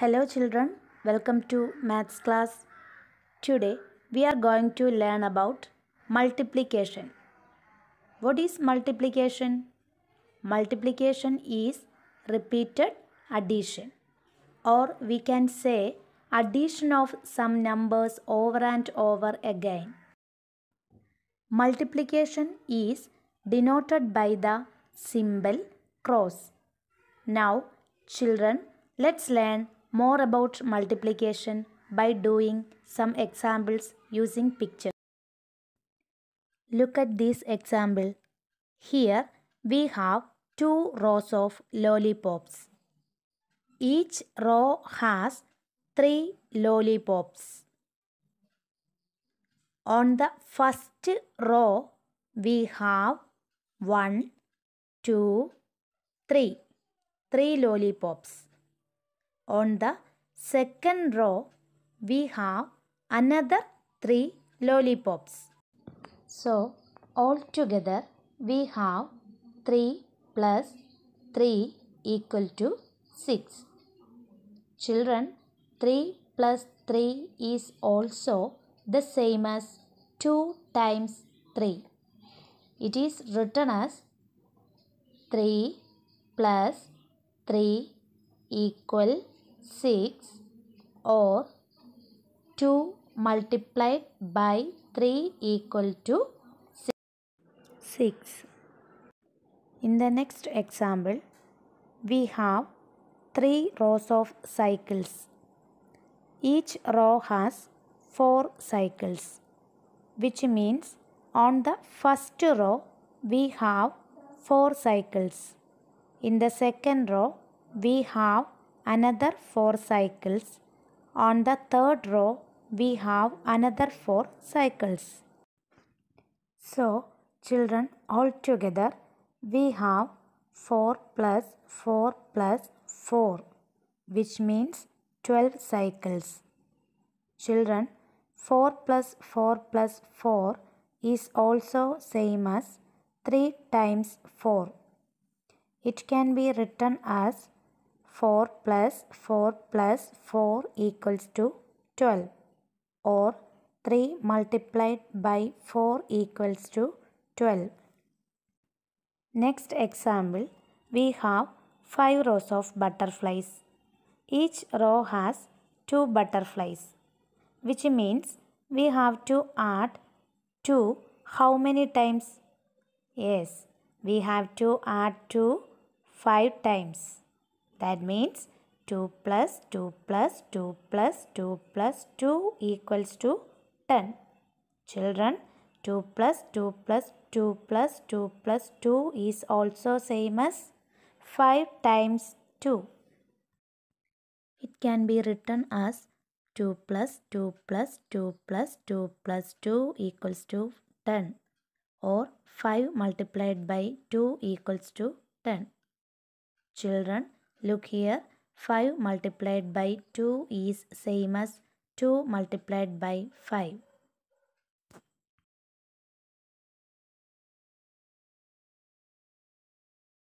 Hello children, welcome to maths class. Today we are going to learn about multiplication. What is multiplication? Multiplication is repeated addition or we can say addition of some numbers over and over again. Multiplication is denoted by the symbol cross. Now children let's learn more about multiplication by doing some examples using picture. Look at this example. Here we have two rows of lollipops. Each row has three lollipops. On the first row, we have one, two, three, three lollipops. On the second row, we have another 3 lollipops. So, altogether we have 3 plus 3 equal to 6. Children, 3 plus 3 is also the same as 2 times 3. It is written as 3 plus 3 equal 6 or 2 multiplied by 3 equal to 6. In the next example, we have 3 rows of cycles. Each row has 4 cycles, which means on the first row we have 4 cycles. In the second row we have another 4 cycles. On the third row, we have another 4 cycles. So, children altogether, we have 4 plus 4 plus 4 which means 12 cycles. Children, 4 plus 4 plus 4 is also same as 3 times 4. It can be written as 4 plus 4 plus 4 equals to 12 or 3 multiplied by 4 equals to 12. Next example, we have 5 rows of butterflies. Each row has 2 butterflies, which means we have to add 2 how many times? Yes, we have to add 2 5 times. That means 2 plus 2 plus 2 plus 2 plus 2 equals to 10. Children, 2 plus 2 plus 2 plus 2 plus 2 is also same as 5 times 2. It can be written as 2 plus 2 plus 2 plus 2 plus 2 equals to 10 or 5 multiplied by 2 equals to 10. Children, Look here, 5 multiplied by 2 is same as 2 multiplied by 5.